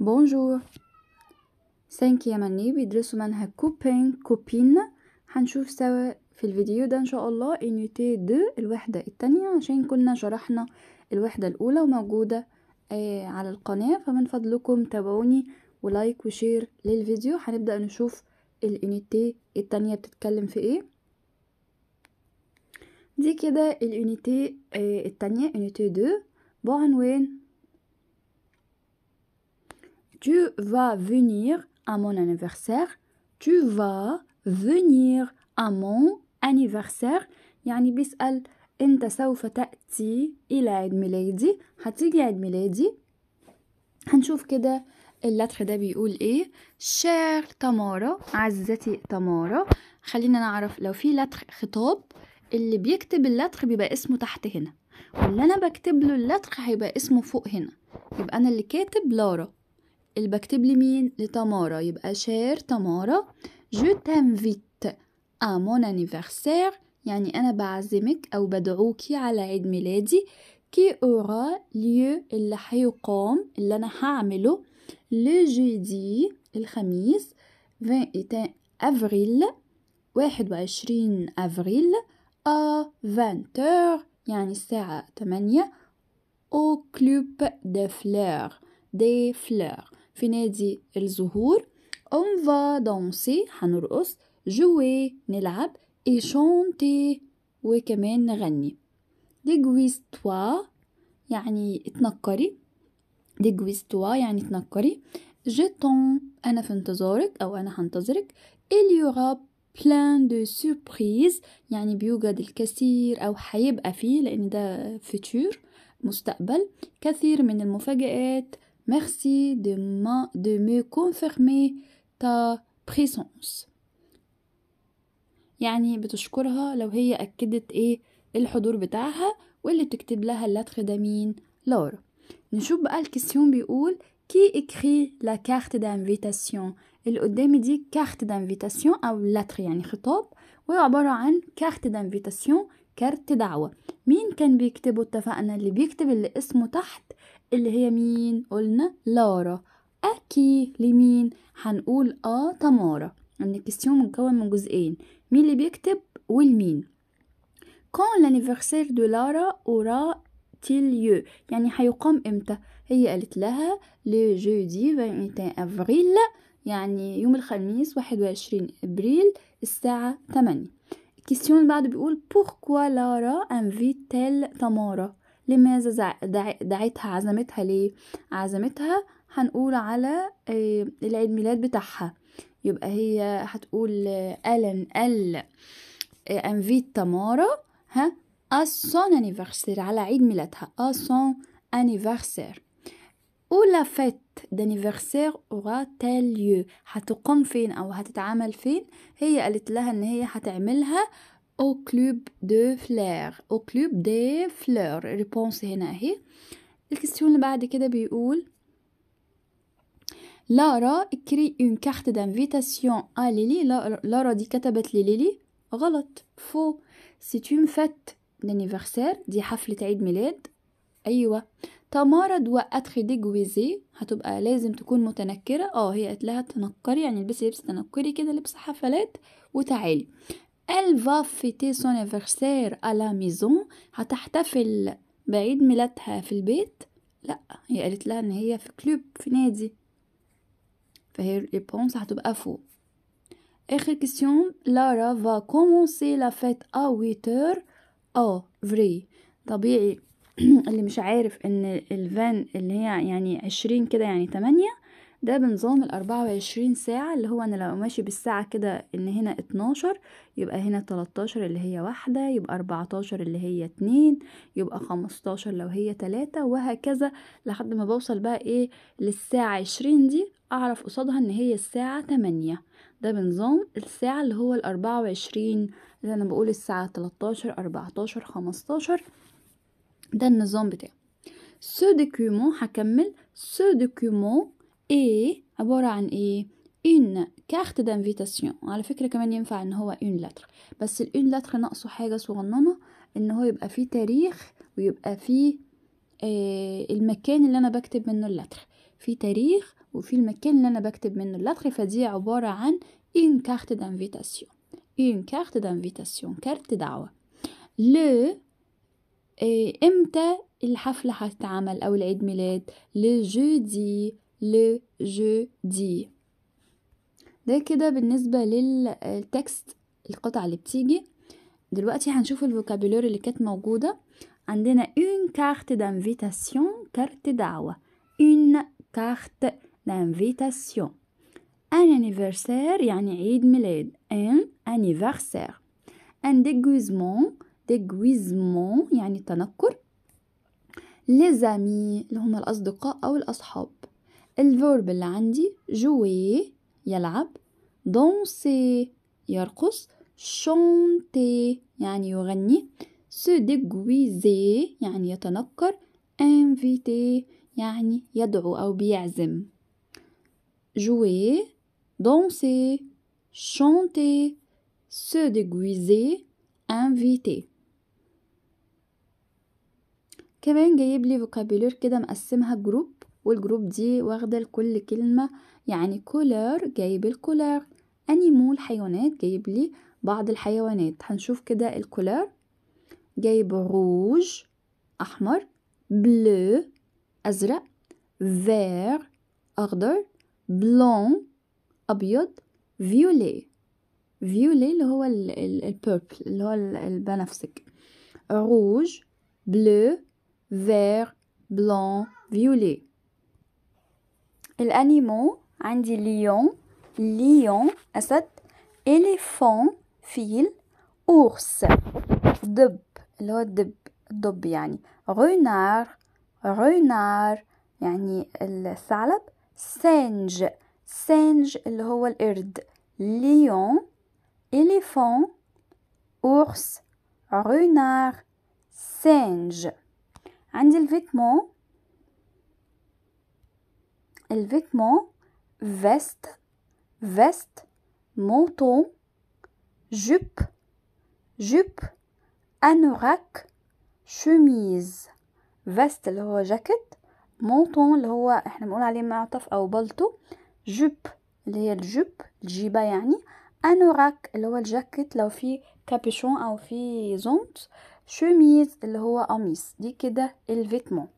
بونجور يا مني بيدرسوا منهج كوبين كوبين هنشوف سوا في الفيديو ده ان شاء الله انيتي دو الوحدة التانية عشان كنا شرحنا الوحدة الاولى وموجودة آه على القناة فمن فضلكم تابعوني ولايك وشير للفيديو هنبدأ نشوف الانيتي التانية بتتكلم في ايه دي كده الانيتي آه التانية انيتي دو بعنوان Tu vas venir à mon anniversaire. Tu vas venir à mon anniversaire. يعني بيسأل أنت سوف تأتي إلى عيد ميلادي هتيجي عيد ميلادي هنشوف كده اللتر ده بيقول ايه شير تمارا عزتي تمارا خلينا نعرف لو في لتر خطاب اللي بيكتب اللتر بيبقى اسمه تحت هنا واللي انا بكتب له اللتر هيبقى اسمه فوق هنا يبقى انا اللي كاتب لارا اللي بكتب لمين لتمارا يبقى شير تمارا جو تنفيت ا مون anniversaire يعني أنا بعزمك أو بدعوكي على عيد ميلادي كي أورا ليو اللي حيقام اللي أنا هعمله لو جيدي الخميس 21 أفريل 21 أفريل ا 20 يعني الساعة 8 او كلوب دي فلور دي فلور في نادي الزهور on va danser هنرقص jouer نلعب et chanter وكمان نغني déguise-toi يعني اتنكري déguise-toi يعني اتنكري جيتون أنا في انتظارك أو أنا هنتظرك il y aura plein de surprises يعني بيوجد الكثير أو هيبقى فيه لأن ده فيتشر مستقبل كثير من المفاجآت Merci de, ma, de me confirmer ta présence. يعني بتشكرها لو هي أكدت إيه الحضور بتاعها واللي بتكتب لها اللتر ده مين نشوف بقى الكسيون بيقول كي اكري لا كارت دانفيتاسيون اللي قدامي دي كارت دانفيتاسيون او لتر يعني خطاب وهي عبارة عن كارت دانفيتاسيون كارت دعوة مين كان بيكتبه اتفقنا اللي بيكتب اللي اسمه تحت اللي هي مين قلنا لارا أكي لمين هنقول آه تمارا إن الكيستيون مكون من جزئين مين اللي بيكتب والمين كون لانيفرسير دو لارا أورا تيليو يعني هيقام امتى هي قالت لها لو جودي 21 افريل يعني يوم الخميس 21 ابريل الساعه 8 الكيستيون اللي بعده بيقول بوركوا لارا انفيت تيل تمارا لماذا دعتها عزمتها ليه عزمتها هنقول على آه، العيد ميلاد بتاعها يبقى هي هتقول آه، ألن ال انفيت آه، تمارا ها أسون انيفرسير على عيد ميلادها أسون انيفرسير او لا فيت دانيفرسير اورا t هتقوم هتقام فين أو هتتعمل فين هي قالت لها إن هي هتعملها au club de fleurs au club de fleurs ريبونس هنا اهي الكستيون اللي بعد كده بيقول لارا اكري اون كارت دانفيتاسيون ا ليلي لارا دي كتبت لليلي غلط فو سي اون فات دانيفرسير دي حفلة عيد ميلاد ايوه تمارض أتخي ديجويزي هتبقى لازم تكون متنكرة اه هي قالت لها تنكري يعني البسي لبس تنكري كده لبس حفلات وتعالي Elle va fêter son anniversaire à la maison هتحتفل بعيد ميلادها في البيت لا هي قالت لها ان هي في كلوب في نادي فهي الريبونس هتبقى فو. اخر كيسيون لارا فا كومونسي لا فيت ا ويتر ا فري طبيعي اللي مش عارف ان الفان اللي هي يعني عشرين كده يعني تمانية ده بنظام الأربعة وعشرين ساعة اللي هو أنا لو ماشي بالساعة كده إن هنا اتناشر يبقى هنا تلتاشر اللي هي واحدة يبقى أربعتاشر اللي هي اتنين يبقى خمستاشر لو هي تلاتة وهكذا لحد ما بوصل بقى إيه للساعة عشرين دي أعرف قصادها إن هي الساعة تمانية ده بنظام الساعة اللي هو الأربعة وعشرين اللي أنا بقول الساعة تلتاشر أربعتاشر خمستاشر ده النظام بتاعه سو دوكيومون هكمل سو دوكيومون اي عبارة عن ايه اون كارت دانفيتاسيون على فكرة كمان ينفع ان هو اون لتر بس الاون لتر ناقصه حاجة صغننة ان هو يبقى فيه تاريخ ويبقى فيه آه المكان اللي انا بكتب منه اللتر في تاريخ وفي المكان اللي انا بكتب منه اللتر فدي عبارة عن اون كارت دانفيتاسيون اون كارت دانفيتاسيون كارت دعوة لو آه، امتى الحفلة هتتعمل او العيد ميلاد لجودي le jeudi ده كده بالنسبة للتكست القطع اللي بتيجي دلوقتي هنشوف الفوكابيلور اللي كانت موجودة عندنا une carte d'invitation كارت دعوة une carte d'invitation un anniversaire يعني عيد ميلاد un anniversaire un déguisement déguisement يعني تنكر les amis اللي هم الأصدقاء أو الأصحاب الفورب اللي عندي جوي يلعب دونسي يرقص شونتي يعني يغني سو ديجويزي يعني يتنكر انفيتي يعني يدعو أو بيعزم جوي دونسي شونتي سو déguiser, انفيتي كمان جايب لي فوكابيلور كده مقسمها جروب والجروب دي واخدة لكل كلمة يعني كولر جايب الكولر أنيمول حيوانات جايب لي بعض الحيوانات هنشوف كده الكولر جايب روج أحمر بلو أزرق فير أخضر بلون أبيض فيولي فيولي اللي هو البيربل اللي هو البنفسج روج بلو فير بلون فيولي الانيمو عندي ليون ليون اسد إليفون فيل أورس دب اللي هو الدب الدب يعني رونار رونار يعني الثعلب سانج سانج اللي هو القرد ليون إليفون أورس رونار سانج عندي الفيتمون الفيتمون فيست فيست مونطون جوب جوب انوراك شوميز فيست اللي هو جاكيت مونطون اللي هو احنا بنقول عليه معطف او بلطو جوب اللي هي الجوب الجيبة يعني انوراك اللي هو الجاكيت لو في كابيشون او في زونت شوميز اللي هو قميص دي كده الفيتمون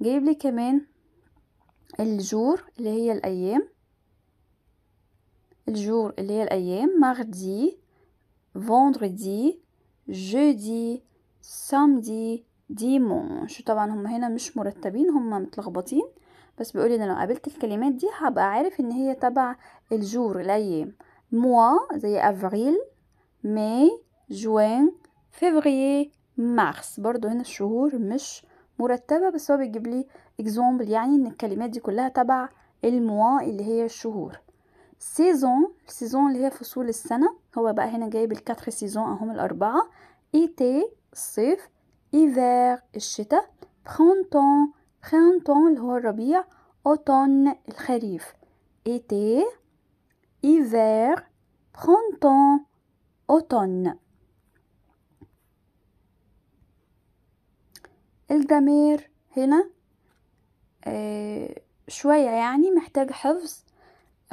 جايب لي كمان الجور اللي هي الأيام الجور اللي هي الأيام مغدي فوندردي جودي سامدي ديمونش طبعا هم هنا مش مرتبين هم متلخبطين بس بيقولي ان لو قابلت الكلمات دي هبقى عارف ان هي تبع الجور الايام موا زي افريل ماي جوان فيفريي مارس برضو هنا الشهور مش مرتبة بس هو بيجيب لي اكزومبل يعني ان الكلمات دي كلها تبع الموا اللي هي الشهور سيزون سيزون اللي هي فصول السنة هو بقى هنا جايب الكاتر سيزون اهم الأربعة إيتي الصيف إيفير الشتاء برونتون برونتون اللي هو الربيع أوتون الخريف إيتي إيفير برونتون أوتون الجمير هنا آه، شوية يعني محتاج حفظ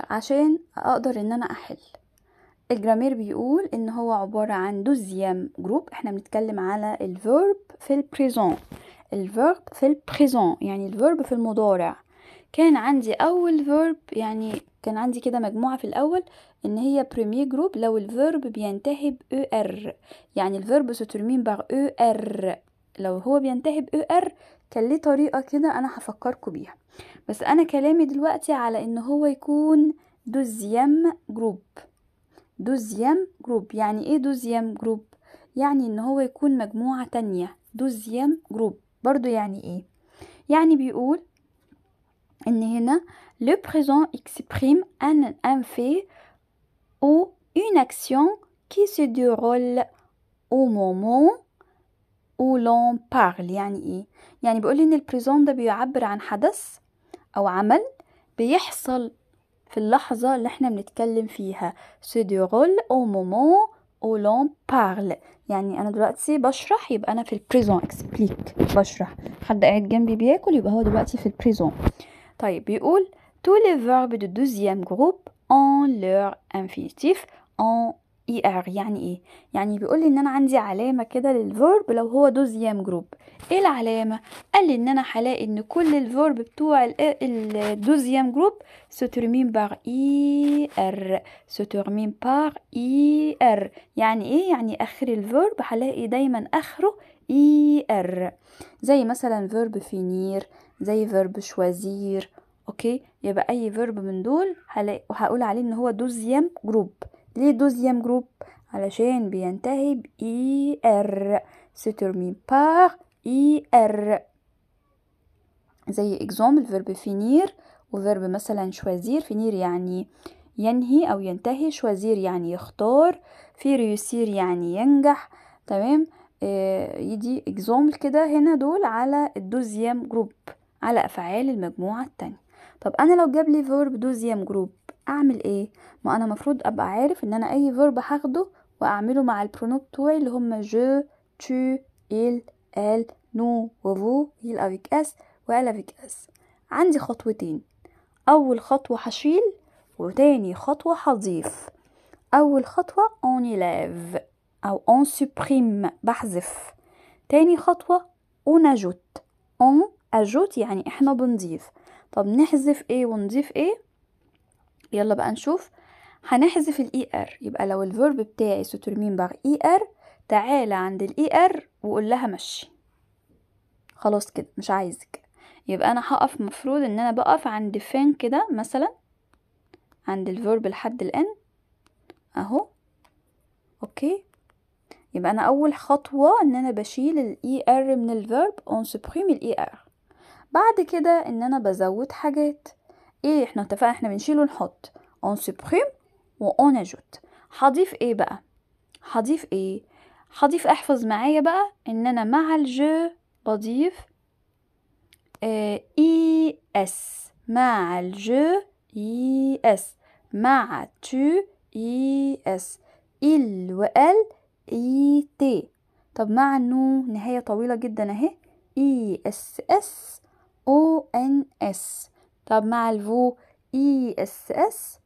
عشان اقدر ان انا احل الجرامير بيقول ان هو عبارة عن دوزيام جروب احنا بنتكلم على الفيرب في البريزون الفيرب في البريزون يعني الفيرب في المضارع كان عندي اول فيرب يعني كان عندي كده مجموعة في الاول ان هي بريمير جروب لو الفيرب بينتهي ب ار يعني الفيرب سترمين termine er لو هو بينتهي ب ار كان ليه طريقة كده أنا هفكركم بيها بس أنا كلامي دلوقتي على إن هو يكون دوزيام جروب دوزيام جروب يعني إيه دوزيام جروب؟ يعني إن هو يكون مجموعة تانية دوزيام جروب برضو يعني إيه؟ يعني بيقول إن هنا le présent exprime un, un fait ou une action qui se déroule au moment لون بارل يعني إيه؟ يعني بيقولي إن البريزون ده بيعبر عن حدث أو عمل بيحصل في اللحظة اللي احنا بنتكلم فيها دي déroule او مومو او لون بارل يعني أنا دلوقتي بشرح يبقى أنا في البريزون اكسبليك بشرح حد قاعد جنبي بياكل يبقى هو دلوقتي في البريزون طيب بيقول tous les verbes de deuxième groupe ont leur infinitif en اي e ار يعني ايه يعني بيقول لي ان انا عندي علامه كده للفيرب لو هو دوز يام جروب ايه العلامه قال لي ان انا هلاقي ان كل الفيرب بتوع الدوز آه، يام جروب سو بار اي ار سو بار اي ار يعني ايه يعني اخر الفيرب هلاقي دايما اخره اي e ار زي مثلا فيرب فينير زي فيرب شوازير اوكي يبقى اي فيرب من دول هلاقي وهقول عليه ان هو دوزيام جروب لدوزيام جروب علشان بينتهي ب ار e se termine اي ار زي اكزامبل فيرب فينير وفيرب مثلا شوازير فينير يعني ينهي او ينتهي شوازير يعني يختار في ريوسير يعني ينجح تمام آه، يدي اكزامبل كده هنا دول على الدوزيام جروب على افعال المجموعه التانية طب انا لو جاب لي فيرب دوزيام جروب اعمل ايه ما انا مفروض ابقى عارف ان انا اي فيرب هاخده واعمله مع البرونو بتوعي اللي هما جو تو ال ال نو وفو يل افيك اس وال افيك اس عندي خطوتين اول خطوه هشيل وتاني خطوه هضيف اول خطوه اون élève او اون سوبريم بحذف تاني خطوه اون اجوت اون اجوت يعني احنا بنضيف طب نحذف ايه ونضيف ايه يلا بقى نشوف هنحذف الاي ار e يبقى لو الفيرب بتاعي سترمين باغ اي e ار تعالى عند الاي ار e وقول لها مشي خلاص كده مش عايزك يبقى انا هقف مفروض ان انا بقف عند فين كده مثلا عند الفيرب لحد الان اهو اوكي يبقى انا اول خطوه ان انا بشيل الاي ار من الفيرب اون سبريم الاي ار بعد كده ان انا بزود حاجات ايه احنا اتفقنا احنا بنشيل ونحط on و اون اجوت هضيف ايه بقى هضيف ايه هضيف احفظ معايا بقى ان انا مع الجو بضيف اي آه، اس e مع الجو اي e اس مع تو اي e اس ال وال اي تي طب مع النو نهاية طويلة جدا اهي اي اس اس او ان اس طب مع الفو اي اس اس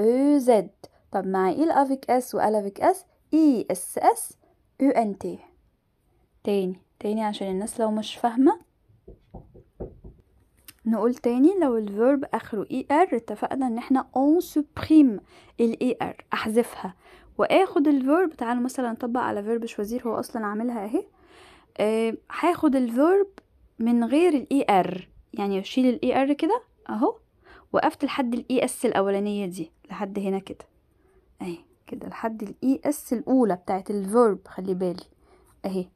او زد طب مع اي الافيك اس والافيك اس اي اس اس او ان تي تاني تاني عشان الناس لو مش فاهمه نقول تاني لو الفيرب اخره اي e ار اتفقنا ان احنا اون سوبريم الاي ار احذفها واخد الفيرب تعالوا مثلا نطبق على فيرب شوزير هو اصلا عاملها اهي آه، هاخد الفيرب من غير الاي ار e يعني اشيل الاي ار e كده اهو وقفت لحد الاي اس e الاولانيه دي لحد هنا كده اهي كده لحد الاي اس e الاولى بتاعت الفيرب خلي بالي اهي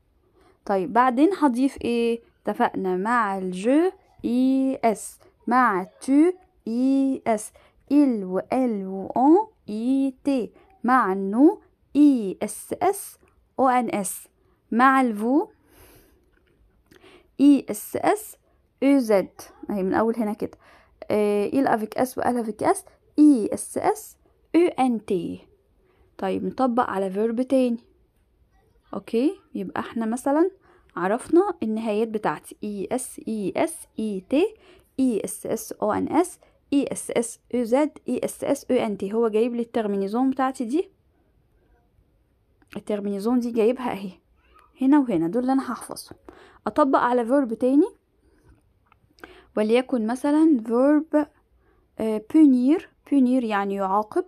طيب بعدين هضيف ايه اتفقنا مع الجو اي اس مع تو اي اس ال e و ال و اون اي تي مع النو اي اس اس او ان اس مع الفو اي اس اس او زد اهي من اول هنا كده il avec s وال avec اس اي اس اس او ان تي طيب نطبق على فيرب تاني اوكي يبقى احنا مثلا عرفنا النهايات بتاعت اي اس اي اس اي تي اي اس اس او ان اس اي اس اس او زد اي اس اس او ان تي هو جايب لي الترمينيزون بتاعتي دي الترمينيزون دي جايبها اهي هنا وهنا دول اللي انا هحفظهم اطبق على فيرب تاني وليكن مثلا verb آه، punir punir يعني يعاقب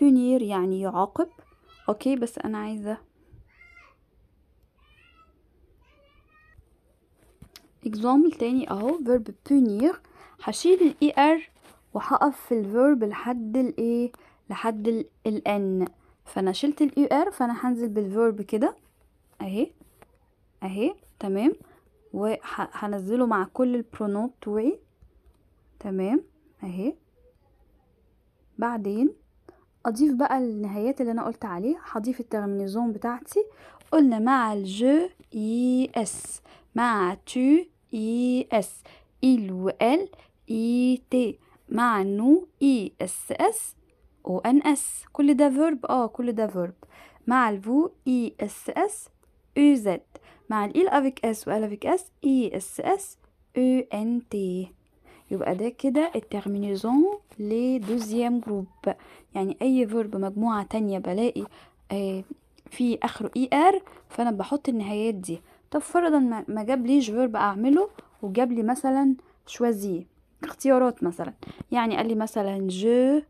punir يعني يعاقب اوكي بس انا عايزة example تاني اهو verb punir هشيل ال er وهقف في verb لحد الايه لحد n فانا شلت ال er فانا هنزل verb كده اهي اهي تمام وهنزله مع كل البرونو بتوعي تمام اهي بعدين اضيف بقى النهايات اللي انا قلت عليها هضيف الترمينيزون بتاعتي قلنا مع الجو اي اس مع تو اي اس ال و ال اي تي مع نو اي اس اس او ان اس كل ده فيرب اه كل ده فيرب مع الفو اي اس اس او زد مع ال e افيك اس وال افيك اس اي اس اس او ان تي يبقى ده كده الترمينيزون لدوزيام جروب يعني اي فيرب مجموعة تانية بلاقي آه، في اخره اي e ار فانا بحط النهايات دي طب فرضا ما جاب ليش فيرب اعمله وجاب لي مثلا شوازي اختيارات مثلا يعني قال لي مثلا جو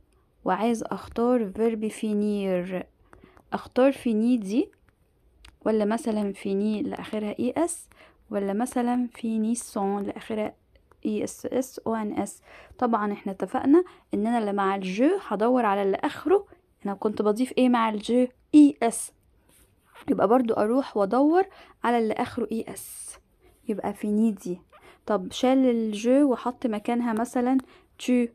وعايز اختار فيرب فينير اختار فيني دي ولا مثلا في ني لآخرها اي اس ولا مثلا في نيسون لآخرها اي اس اس او ان اس طبعا احنا اتفقنا ان انا اللي مع الجو هدور على اللي اخره انا كنت بضيف ايه مع الجو اي اس يبقى برضو اروح وادور على اللي اخره اي اس يبقى في ني دي طب شال الجو وحط مكانها مثلا تو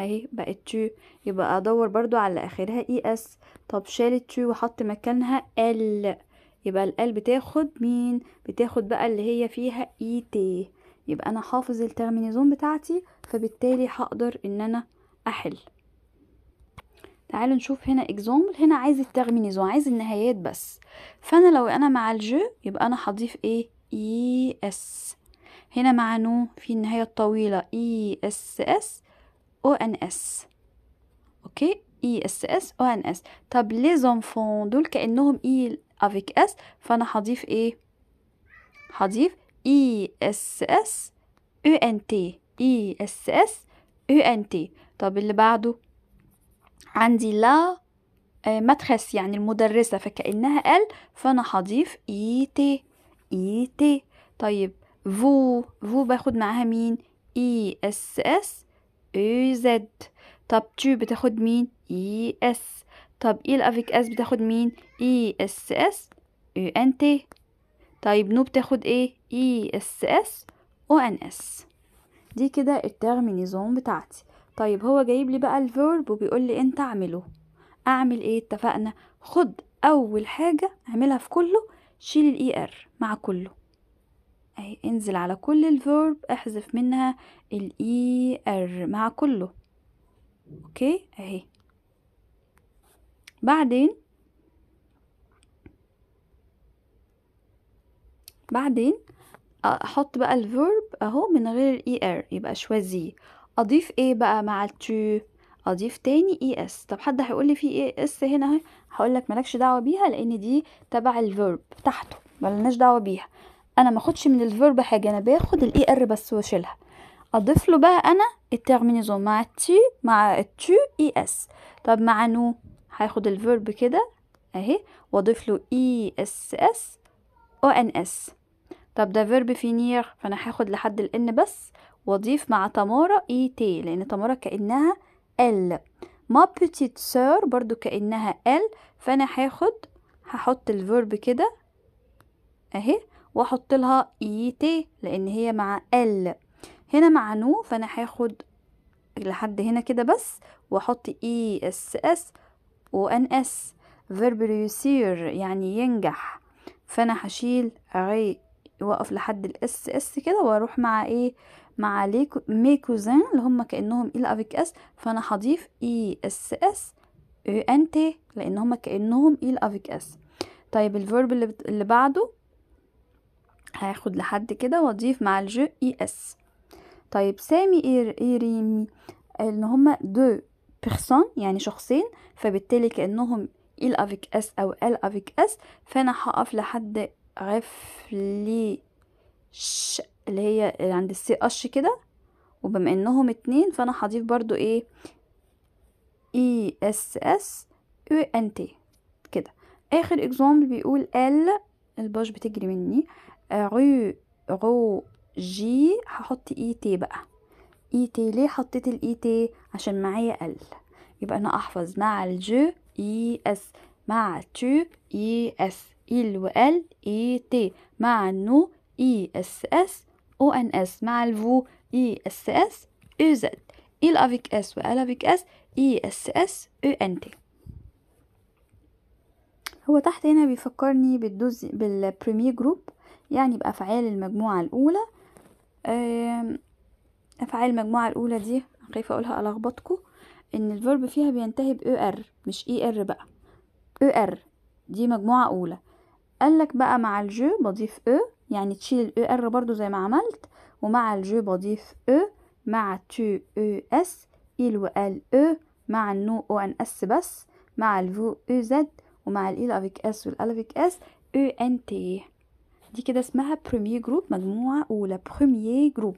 اهي بقت تو يبقى ادور برضو على اخرها اي اس طب شال التو وحط مكانها ال يبقى الال بتاخد مين بتاخد بقى اللي هي فيها اي e تي يبقى انا حافظ الترمينيزون بتاعتي فبالتالي هقدر ان انا احل تعالوا نشوف هنا اكزامبل هنا عايز الترمينيزون عايز النهايات بس فانا لو انا مع الجو يبقى انا هضيف ايه اي e اس هنا مع نو في النهايه الطويله اي اس اس او ان اس اوكي اي اس اس او ان اس طب لي زونفون دول كانهم اي e افيك اس فانا هضيف ايه هضيف اي اس اس او ان تي اي اس اس او ان تي طب اللي بعده عندي لا آه، ماتريس يعني المدرسة فكأنها ال فأنا هضيف اي تي اي تي طيب فو فو باخد معاها مين اي اس اس او زد طب تو بتاخد مين اي e اس طب ايه الافيك اس بتاخد مين اي اس اس يو ان تي طيب نو بتاخد ايه اي اس اس او ان اس دي كده الترمينيزون بتاعتي طيب هو جايب لي بقى الفيرب وبيقول لي انت اعمله اعمل ايه اتفقنا خد اول حاجه اعملها في كله شيل الاي ار مع كله اهي انزل على كل الفيرب احذف منها الاي ار مع كله اوكي اهي بعدين بعدين احط بقى الفيرب اهو من غير اي er، ار يبقى شوازي اضيف ايه بقى مع التو اضيف تاني اي اس طب حد هيقول لي في اي اس هنا اهي هقول لك مالكش دعوه بيها لان دي تبع الفيرب تحته مالناش دعوه بيها انا ماخدش من الفيرب حاجه انا باخد الاي ار er بس واشيلها اضيف له بقى انا التيرمينيزون مع التي مع التو اي اس طب مع نو هاخد الفيرب كده اهي واضيف له اي اس اس او ان اس طب ده فيرب فينير فانا هاخد لحد الان بس واضيف مع تمارا اي e تي لان تمارا كانها ال ما بتيت سير برضو كانها ال فانا هاخد هحط الفيرب كده اهي واحط لها اي e تي لان هي مع ال هنا مع نو فانا هاخد لحد هنا كده بس واحط اي اس اس و ان اس فيرب يسير يعني ينجح فانا هشيل اغي واقف لحد الاس اس كده واروح مع ايه مع ليكو كوزين اللي هم كانهم ال افيك اس فانا هضيف اي اس اس انتي لان هم كانهم ال افيك اس طيب الفيرب اللي, بت... اللي بعده هاخد لحد كده واضيف مع الجو اي اس طيب سامي ايريمي ان هما دو بيرسون يعني شخصين فبالتالي كأنهم إل أفيك أس أو إل أفيك أس فأنا هقف لحد ش اللي هي اللي عند السي أش كده وبما إنهم اتنين فأنا هضيف برضو إيه اي اس اس او ان تي كده اخر اكزامبل بيقول ال الباش بتجري مني آه، رو رو جي هحط اي تي بقى اي e تي ليه حطيت الاي تي e عشان معايا ال يبقى انا احفظ مع الجو اي اس e مع تو اي اس ال و ال اي تي مع النو اي اس اس او ان اس مع الفو اي اس اس او زد ال افيك اس و ال افيك اس اي اس اس او ان تي هو تحت هنا بيفكرني بالدوز بالبريمير جروب يعني بافعال المجموعه الاولى أفعال المجموعة الأولى دي خايفة أقولها ألخبطكوا إن الفيرب فيها بينتهي ب ار er، مش اي e ار بقى او e ار دي مجموعة أولى قالك بقى مع الجو بضيف او e، يعني تشيل الاو ار er برضو زي ما عملت ومع الجو بضيف او مع تو او اس ال وال او مع النو او ان اس بس مع الفو او زد ومع الال افيك اس والالافيك اس او ان تي دي كده اسمها بروميي جروب مجموعة أولى بروميي جروب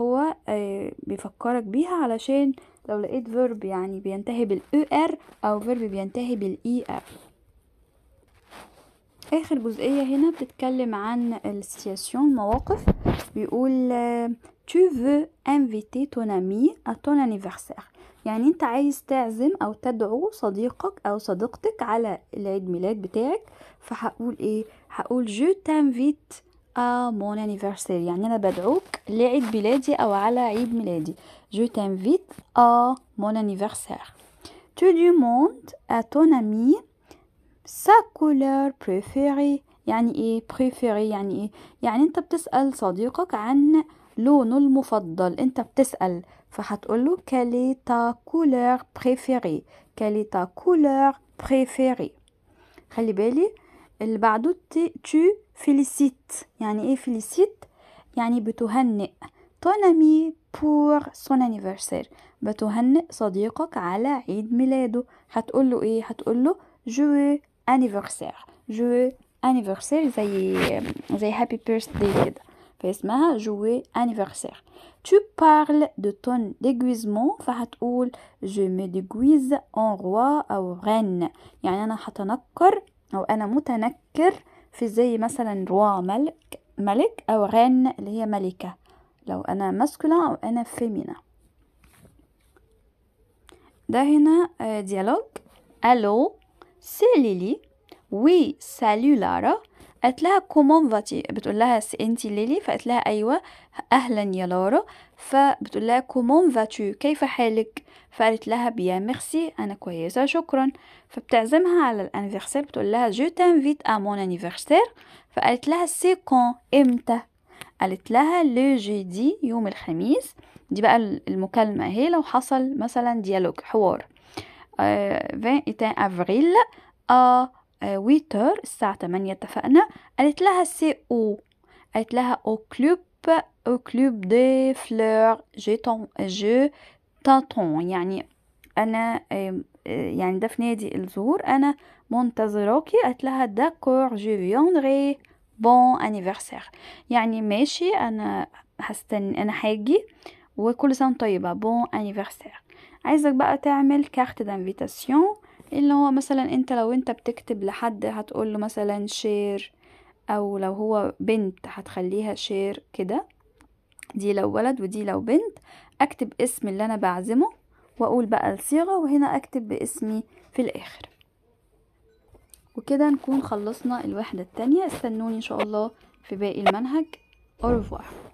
هو آه، بيفكرك بيها علشان لو لقيت فيرب يعني بينتهي بال ار er او فيرب بينتهي اي ار er. اخر جزئيه هنا بتتكلم عن السياسيون مواقف بيقول آه، tu veux inviter ton ami à ton anniversaire يعني انت عايز تعزم او تدعو صديقك او صديقتك على العيد ميلاد بتاعك فهقول ايه هقول je t'invite مون آه، anniversaire يعني أنا بدعوك لعيد ميلادي أو على عيد ميلادي je t'invite à mon anniversaire tu demandes à ton ami sa couleur préférée يعني ايه بريفيري يعني ايه يعني انت بتسال صديقك عن لونه المفضل انت بتسال فهتقول له كالي تا كولور بريفيري كالي تا كولور بريفيري خلي بالي اللي بعده تي تو فيليسيت يعني ايه فيليسيت يعني بتهنئ تونامي بور سون انيفرسير بتهنئ صديقك على عيد ميلاده هتقول له ايه هتقول له جو انيفرسير جو انيفرسير زي زي هابي بيرث بيرثدي كده فاسمها جو انيفرسير tu parles de ton déguisement فهتقول je me déguise en roi او reine يعني انا هتنكر أو أنا متنكر في زي مثلا روا ملك ملك أو رين اللي هي ملكة لو أنا ماسكولا أو أنا فيمينا ده هنا ديالوج ألو سي ليلي وي سالو لارا قالت لها فاتي بتقول لها انت ليلي فقالت لها ايوه اهلا يا لارا فبتقول لها كومون فاتو كيف حالك فقالت لها بيا ميرسي انا كويسه شكرا فبتعزمها على الانيفرسير بتقول لها جو تانفيت ا مون انيفرسير فقالت لها سي كون امتى قالت لها لو جيدي يوم الخميس دي بقى المكالمه اهي لو حصل مثلا ديالوج حوار 20 افريل ا آه، ويتر الساعة 8 اتفقنا قالت لها سي او قالت لها او كلوب او كلوب دي فلور جي طن جو تاتون يعني انا آه، يعني ده في نادي الزهور انا منتظراكي قالت لها داكور جو فيوندري بون انيفرسير يعني ماشي انا هستني انا هاجي وكل سنه طيبه بون انيفرسير عايزك بقى تعمل كارت دانفيتاسيون اللي هو مثلا انت لو انت بتكتب لحد هتقوله مثلا شير او لو هو بنت هتخليها شير كده دي لو ولد ودي لو بنت اكتب اسم اللي انا بعزمه واقول بقى الصيغة وهنا اكتب باسمي في الاخر وكده نكون خلصنا الوحدة التانية استنوني ان شاء الله في باقي المنهج au